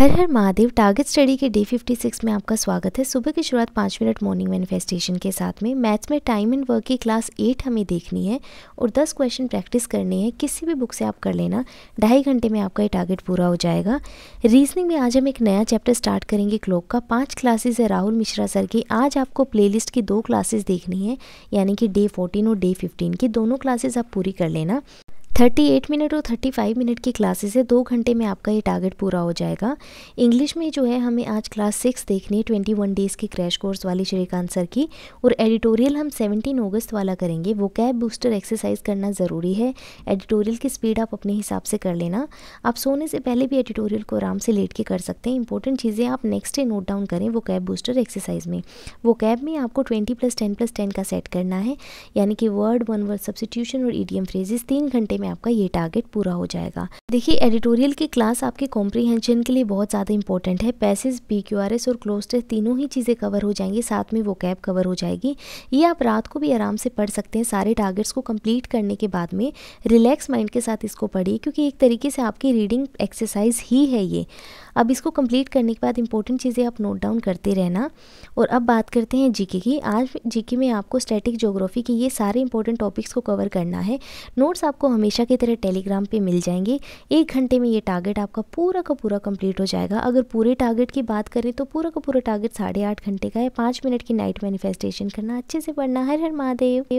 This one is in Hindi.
हर हर महादेव टारगेट स्टडी के डे 56 में आपका स्वागत है सुबह की शुरुआत पाँच मिनट मॉर्निंग मैनिफेस्टेशन के साथ में मैथ्स में टाइम एंड वर्क की क्लास एट हमें देखनी है और दस क्वेश्चन प्रैक्टिस करने हैं किसी भी बुक से आप कर लेना ढाई घंटे में आपका ये टारगेट पूरा हो जाएगा रीजनिंग में आज हम एक नया चैप्टर स्टार्ट करेंगे क्लोक का पाँच क्लासेज है राहुल मिश्रा सर की आज आपको प्ले की दो क्लासेज देखनी है यानी कि डे फोर्टीन और डे फिफ्टीन की दोनों क्लासेज आप पूरी कर लेना थर्टी एट मिनट और थर्टी फाइव मिनट की क्लासेस है दो घंटे में आपका ये टारगेट पूरा हो जाएगा इंग्लिश में जो है हमें आज क्लास सिक्स देखनी है ट्वेंटी वन डेज़ की क्रैश कोर्स वाली श्रीकांत सर की और एडिटोरियल हम सेवनटीन अगस्त वाला करेंगे वो कैब बूस्टर एक्सरसाइज करना ज़रूरी है एडिटोरियल की स्पीड आप अपने हिसाब से कर लेना आप सोने से पहले भी एडिटोरियल को आराम से लेट के कर सकते हैं इंपॉर्टेंट चीज़ें आप नेक्स्ट डे नोट डाउन करें वो कैब बूस्टर एक्सरसाइज में वो कैब में आपको twenty plus ten plus ten का सेट करना है यानी कि वर्ड वन वर्ड सब्सिट्यूशन और ई डी फ्रेजेस तीन घंटे में में आपका ये टारगेट पूरा हो जाएगा देखिए एडिटोरियल की क्लास आपके कॉम्प्रीहेंशन के लिए बहुत ज़्यादा इंपॉर्टेंट है passage P Q R S और क्लोज टेस्ट तीनों ही चीज़ें कवर हो जाएंगी साथ में वो कैब कवर हो जाएगी ये आप रात को भी आराम से पढ़ सकते हैं सारे टारगेट्स को कंप्लीट करने के बाद में रिलैक्स माइंड के साथ इसको पढ़िए क्योंकि एक तरीके से आपकी रीडिंग एक्सरसाइज ही है ये अब इसको कंप्लीट करने के बाद इंपॉर्टेंट चीज़ें आप नोट डाउन करते रहना और अब बात करते हैं जीके की आज जीके में आपको स्टैटिक ज्योग्राफी के ये सारे इंपॉर्टेंट टॉपिक्स को कवर करना है नोट्स आपको हमेशा हमेशा की तरह टेलीग्राम पे मिल जाएंगे एक घंटे में ये टारगेट आपका पूरा का पूरा कंप्लीट हो जाएगा अगर पूरे टारगेट की बात करें तो पूरा का पूरा टारगेट साढ़े आठ घंटे का है पाँच मिनट की नाइट मैनिफेस्टेशन करना अच्छे से पढ़ना हर हर महादेव